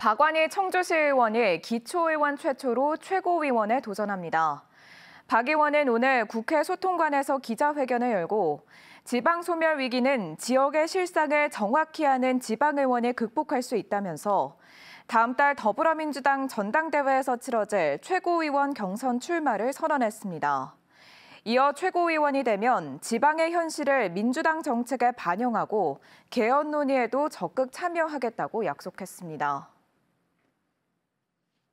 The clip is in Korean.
박완일 청주시의원이 기초의원 최초로 최고위원에 도전합니다. 박 의원은 오늘 국회 소통관에서 기자회견을 열고 지방 소멸 위기는 지역의 실상을 정확히 아는 지방의원이 극복할 수 있다면서 다음 달 더불어민주당 전당대회에서 치러질 최고위원 경선 출마를 선언했습니다. 이어 최고위원이 되면 지방의 현실을 민주당 정책에 반영하고 개헌 논의에도 적극 참여하겠다고 약속했습니다.